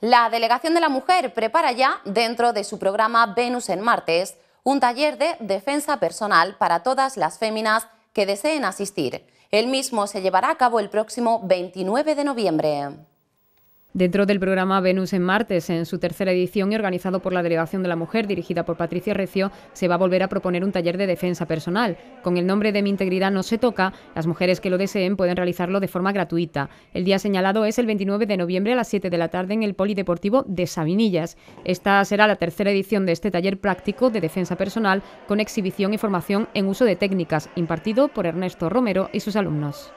La Delegación de la Mujer prepara ya, dentro de su programa Venus en Martes, un taller de defensa personal para todas las féminas que deseen asistir. El mismo se llevará a cabo el próximo 29 de noviembre dentro del programa Venus en Martes, en su tercera edición y organizado por la Delegación de la Mujer, dirigida por Patricia Recio, se va a volver a proponer un taller de defensa personal. Con el nombre de Mi Integridad no se toca, las mujeres que lo deseen pueden realizarlo de forma gratuita. El día señalado es el 29 de noviembre a las 7 de la tarde en el Polideportivo de Sabinillas. Esta será la tercera edición de este taller práctico de defensa personal con exhibición y formación en uso de técnicas, impartido por Ernesto Romero y sus alumnos.